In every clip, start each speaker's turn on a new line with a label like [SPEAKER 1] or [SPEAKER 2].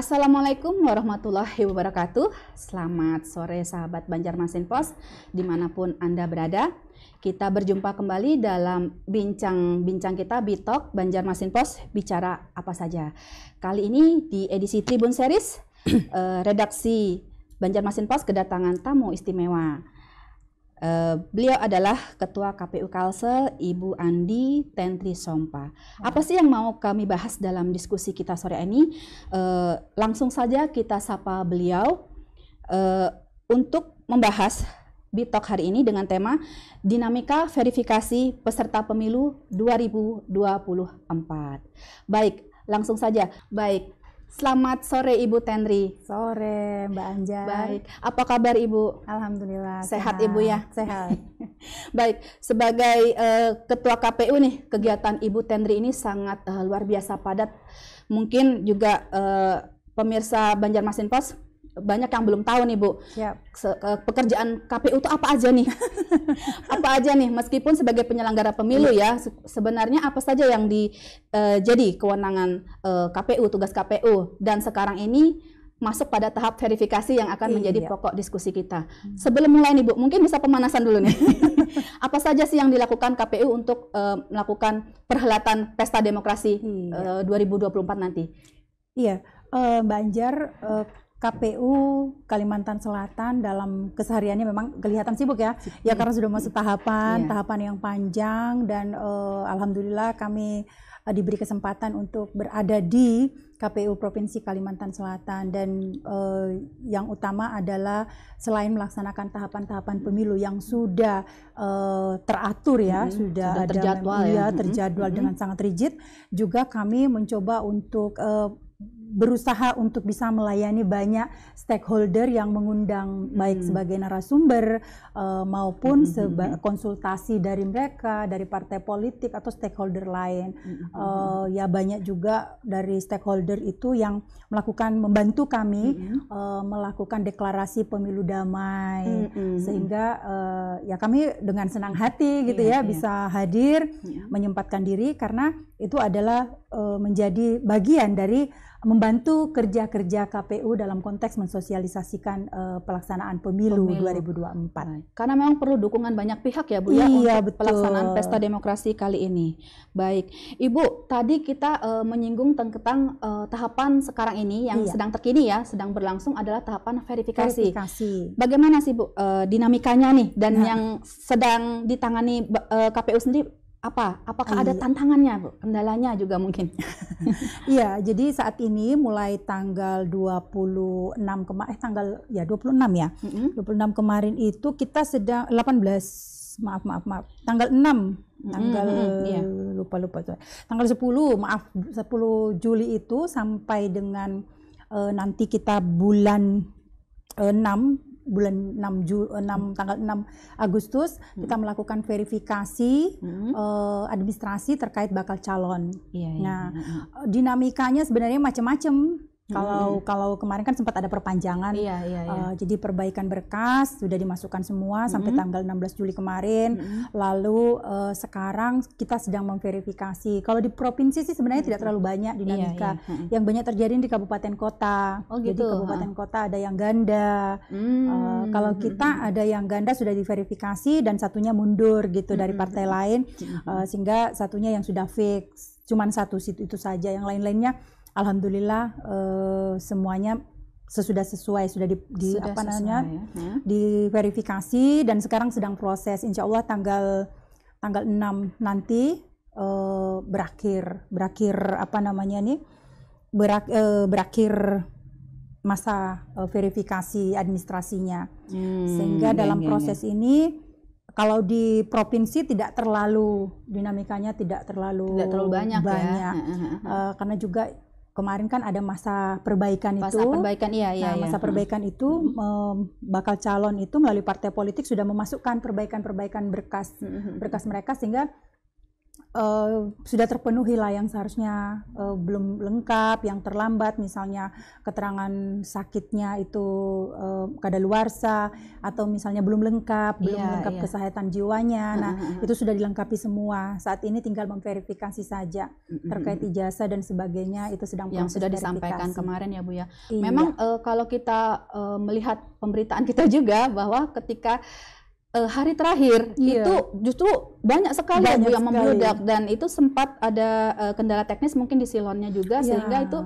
[SPEAKER 1] Assalamualaikum warahmatullahi wabarakatuh Selamat sore sahabat Banjarmasin Pos Dimanapun Anda berada Kita berjumpa kembali dalam bincang-bincang kita Bitok Banjarmasin Pos Bicara apa saja Kali ini di edisi Tribun Series eh, Redaksi Banjarmasin Pos kedatangan tamu istimewa Eh, beliau adalah Ketua KPU Kalsel, Ibu Andi Tentri Sompa. Apa sih yang mau kami bahas dalam diskusi kita sore ini? Uh, langsung saja kita sapa beliau uh, untuk membahas Bitok hari ini dengan tema Dinamika Verifikasi Peserta Pemilu 2024. Baik, langsung saja. Baik, Selamat sore Ibu Tenri. Sore Mbak Anjar. Baik. Apa kabar Ibu? Alhamdulillah. Sehat, sehat. Ibu ya. Sehat. Baik. Sebagai uh, Ketua KPU nih, kegiatan Ibu Tenri ini sangat uh, luar biasa padat. Mungkin juga uh, pemirsa Banjarmasin Pos banyak yang belum tahu nih Bu. Yep. Pekerjaan KPU itu apa aja nih? apa aja nih? Meskipun sebagai penyelenggara pemilu ya, sebenarnya apa saja yang di uh, jadi kewenangan uh, eh, KPU, tugas KPU dan sekarang ini masuk pada tahap verifikasi yang akan menjadi iya. pokok diskusi kita. Hmm. Sebelum mulai nih Bu, mungkin bisa pemanasan dulu nih. apa saja sih yang dilakukan KPU untuk uh, melakukan perhelatan pesta demokrasi iya. uh, 2024 nanti?
[SPEAKER 2] Iya, uh, Banjar uh, KPU Kalimantan Selatan dalam kesehariannya memang kelihatan sibuk ya. Sibuk. Ya karena sudah masuk tahapan, yeah. tahapan yang panjang dan uh, alhamdulillah kami uh, diberi kesempatan untuk berada di KPU Provinsi Kalimantan Selatan dan uh, yang utama adalah selain melaksanakan tahapan-tahapan pemilu yang sudah uh, teratur ya, hmm, sudah, sudah ada terjadwal iya, ya, ya terjadwal hmm. dengan mm-hmm. sangat rigid, juga kami mencoba untuk uh, berusaha untuk bisa melayani banyak stakeholder yang mengundang hmm. baik sebagai narasumber uh, maupun hmm, hmm, hmm. konsultasi dari mereka dari partai politik atau stakeholder lain hmm. uh, ya banyak juga dari stakeholder itu yang melakukan membantu kami hmm. uh, melakukan deklarasi pemilu damai hmm. sehingga uh, ya kami dengan senang hati iya, gitu yeah, ya yeah. bisa hadir yeah. menyempatkan diri karena itu adalah uh, menjadi bagian dari membantu kerja-kerja KPU dalam konteks mensosialisasikan uh, pelaksanaan pemilu, pemilu 2024. Karena memang perlu dukungan banyak pihak ya Bu ya iya, untuk betul. pelaksanaan pesta
[SPEAKER 1] demokrasi kali ini. Baik, Ibu, tadi kita uh, menyinggung tentang uh, tahapan sekarang ini yang iya. sedang terkini ya, sedang berlangsung adalah tahapan verifikasi. verifikasi. Bagaimana sih Bu uh, dinamikanya nih dan nah. yang sedang ditangani uh, KPU sendiri
[SPEAKER 2] apa? Apakah ada tantangannya, Bu? Kendalanya juga mungkin. Iya, jadi saat ini mulai tanggal 26 kemarin eh tanggal ya 26 ya. Mm -hmm. 26 kemarin itu kita sedang 18 maaf maaf maaf. Tanggal 6 tanggal mm -hmm, iya. lupa lupa tuh. Tanggal 10 maaf 10 Juli itu sampai dengan uh, nanti kita bulan 6 eh, bulan 6 Ju 6 eh, hmm. tanggal 6 Agustus hmm. kita melakukan verifikasi hmm. uh, administrasi terkait bakal calon. Iya, iya nah, iya, iya. dinamikanya sebenarnya macam-macam. Kalau hmm. kalau kemarin kan sempat ada perpanjangan, iya, iya, iya. Uh, jadi perbaikan berkas sudah dimasukkan semua hmm. sampai tanggal 16 Juli kemarin. Hmm. Lalu uh, sekarang kita sedang memverifikasi. Kalau di provinsi sih sebenarnya hmm. tidak terlalu banyak iya, dinamika. Iya, iya. Yang banyak terjadi di kabupaten kota. Oh, gitu. Jadi kabupaten ha. Ah. kota ada yang ganda. Hmm. Uh, kalau kita hmm. ada yang ganda sudah diverifikasi dan satunya mundur gitu hmm. dari partai lain, uh, sehingga satunya yang sudah fix. Cuman satu situ itu saja. Yang lain-lainnya alhamdulillah uh, semuanya sesudah sesuai sudah di, di sudah apa namanya ya. Hmm. diverifikasi dan sekarang sedang proses insya Allah tanggal tanggal 6 nanti uh, berakhir berakhir apa namanya nih berak, uh, berakhir masa uh, verifikasi administrasinya hmm, sehingga ya, dalam ya, ya. proses ya. ini kalau di provinsi tidak terlalu dinamikanya tidak terlalu tidak terlalu banyak, ya. banyak. Ya. Uh, karena juga kemarin kan ada masa perbaikan masa itu. Masa perbaikan iya iya. Nah, iya. masa hmm. perbaikan hmm. itu um, bakal calon itu melalui partai politik sudah memasukkan perbaikan-perbaikan berkas hmm. hmm, hmm berkas mereka sehingga Eh, sudah terpenuhi lah yang seharusnya uh, belum lengkap, yang terlambat misalnya keterangan sakitnya itu uh, kadaluarsa atau misalnya belum lengkap, iya, belum lengkap yeah. kesehatan jiwanya. Nah, itu sudah dilengkapi semua. Saat ini tinggal memverifikasi saja terkait ijazah dan sebagainya itu sedang yang sudah disampaikan kemarin ya Bu ya. Iya. Memang
[SPEAKER 1] uh, kalau kita
[SPEAKER 2] uh, melihat pemberitaan
[SPEAKER 1] kita juga bahwa ketika uh, hari terakhir yeah. itu justru banyak sekali banyak yang sekali. membludak dan itu sempat ada uh, kendala teknis mungkin di silonnya juga yeah. sehingga itu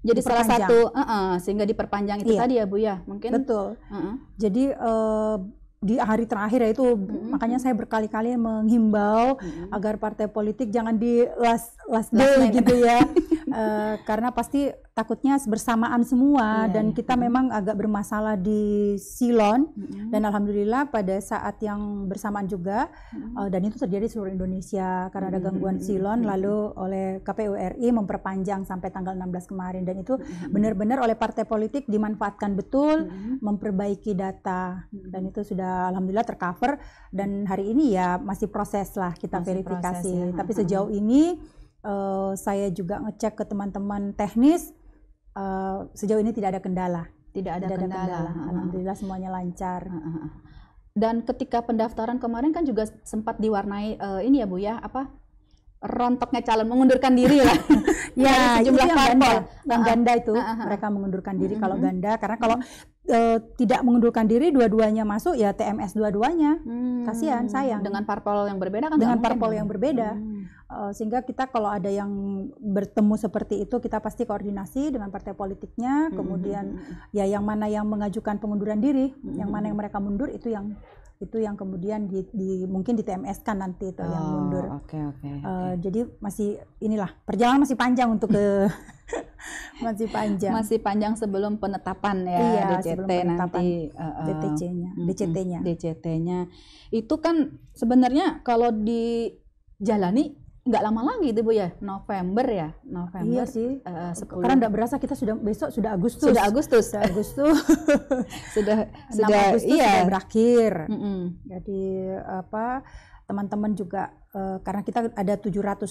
[SPEAKER 1] jadi salah satu uh
[SPEAKER 2] -uh, sehingga diperpanjang itu yeah. tadi ya Bu ya mungkin betul uh -uh. jadi uh, di hari terakhir ya itu mm -hmm. makanya saya berkali-kali menghimbau mm -hmm. agar partai politik jangan di last last day gitu ya uh, karena pasti takutnya bersamaan semua yeah. dan iya. kita memang agak bermasalah di Silon mm dan alhamdulillah pada saat yang bersamaan juga mm uh, dan itu terjadi seluruh Indonesia karena mm ada gangguan Silon mm lalu oleh KPU RI memperpanjang sampai tanggal 16 kemarin dan itu mm benar-benar oleh partai politik dimanfaatkan betul mm memperbaiki data mm dan itu sudah alhamdulillah tercover dan hari ini ya masih proses lah kita masih verifikasi proses, ya. tapi sejauh ini uh, saya juga ngecek ke teman-teman teknis uh, sejauh ini tidak ada kendala. Tidak ada tidak kendala. Ada kendala. Alhamdulillah semuanya lancar.
[SPEAKER 1] Dan ketika pendaftaran kemarin kan juga sempat diwarnai uh, ini ya Bu ya apa
[SPEAKER 2] rontoknya calon mengundurkan diri lah.
[SPEAKER 1] ya, jumlah itu yang ganda, yang ganda
[SPEAKER 2] itu uh -huh. mereka mengundurkan diri uh -huh. kalau ganda karena kalau uh, tidak mengundurkan diri dua-duanya masuk ya TMS dua-duanya. Hmm. Kasihan sayang. Dengan parpol yang berbeda kan? Dengan parpol yang berbeda. Hmm Eh, sehingga kita kalau ada yang bertemu seperti itu kita pasti koordinasi dengan partai politiknya hmm, hmm, kemudian mm-hmm. ya yang mana yang mengajukan pengunduran diri mm-hmm. yang mana yang mereka mundur itu yang itu yang kemudian di, di mungkin di TMS kan nanti itu oh, yang mundur. okay, Okay, eh, okay. uh, jadi masih inilah perjalanan masih panjang untuk ke masih
[SPEAKER 1] panjang. Masih panjang sebelum penetapan ya iya, DCT nanti uh, eh, DTC-nya, uh, DCT-nya. DCT-nya. Itu kan sebenarnya kalau dijalani nggak lama lagi itu bu ya November ya
[SPEAKER 2] November iya sih
[SPEAKER 1] eh, uh, udah karena nggak berasa
[SPEAKER 2] kita sudah besok sudah Agustus sudah Agustus sudah Agustus sudah sudah Agustus iya. sudah berakhir mm -mm. jadi apa teman-teman juga uh, karena kita ada 785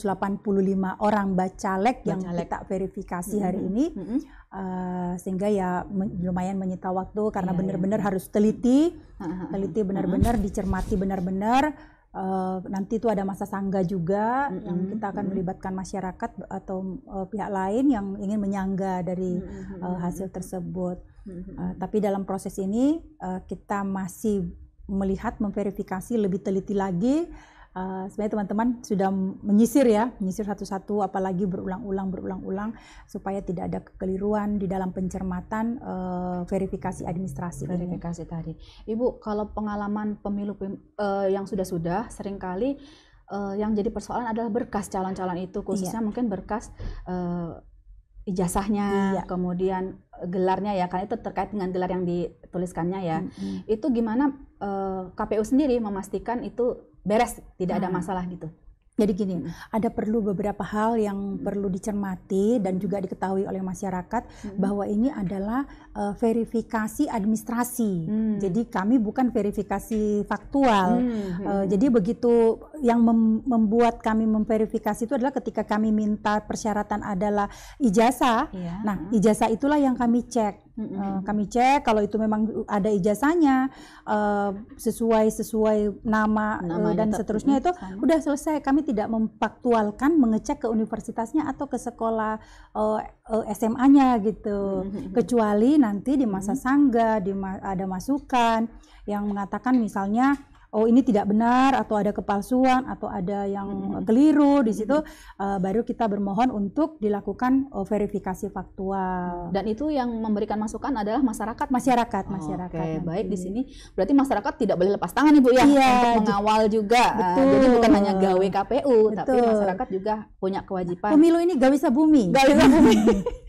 [SPEAKER 2] orang bacalek, bacalek. yang kita verifikasi mm -hmm. hari ini mm -hmm. uh, sehingga ya men lumayan menyita waktu karena iya, iya. benar-benar yeah, yeah. harus teliti teliti benar-benar mm -hmm. dicermati benar-benar Eh, nanti itu ada masa sangga juga mm -hmm. yang kita akan mm -hmm. melibatkan masyarakat atau uh, pihak lain yang ingin menyangga dari mm -hmm. uh, hasil tersebut. Mm -hmm. uh, tapi dalam proses ini uh, kita masih melihat memverifikasi lebih teliti lagi uh, sebenarnya teman-teman sudah menyisir ya, menyisir satu-satu, apalagi berulang-ulang, berulang-ulang, supaya tidak ada kekeliruan di dalam pencermatan uh, verifikasi administrasi. Verifikasi ini. tadi, Ibu,
[SPEAKER 1] kalau pengalaman pemilu uh, yang sudah-sudah, seringkali uh, yang jadi persoalan adalah berkas calon-calon itu, iya. khususnya iya. mungkin berkas. Uh, ijazahnya, iya. kemudian gelarnya ya, karena itu terkait dengan gelar yang dituliskannya ya. Mm -hmm. Itu
[SPEAKER 2] gimana KPU sendiri memastikan itu beres, tidak ada hmm. masalah gitu. Jadi gini, hmm. ada perlu beberapa hal yang hmm. perlu dicermati dan juga diketahui oleh masyarakat hmm. bahwa ini adalah uh, verifikasi administrasi. Hmm. Jadi kami bukan verifikasi faktual. Hmm. Uh, jadi begitu yang mem membuat kami memverifikasi itu adalah ketika kami minta persyaratan adalah ijazah. Yeah. Nah, ijazah itulah yang kami cek uh, kami cek kalau itu memang ada ijazahnya uh, sesuai sesuai nama uh, dan seterusnya itu sana. udah selesai. Kami tidak memfaktualkan mengecek ke universitasnya atau ke sekolah uh, SMA-nya gitu. Mm-hmm. Kecuali nanti di masa mm sangga di ma ada masukan yang mengatakan misalnya oh ini tidak benar atau ada kepalsuan atau ada yang keliru di situ uh, baru kita bermohon untuk dilakukan uh, verifikasi faktual. Dan itu yang memberikan masukan adalah masyarakat. Masyarakat, masyarakat. Oke, okay, baik di sini berarti
[SPEAKER 1] masyarakat tidak boleh lepas tangan Ibu ya iya, untuk mengawal juga. Ah, betul. jadi bukan hanya gawe KPU betul. tapi masyarakat juga punya kewajiban. Pemilu
[SPEAKER 2] ini gawe bumi. gawe bumi. Hmm.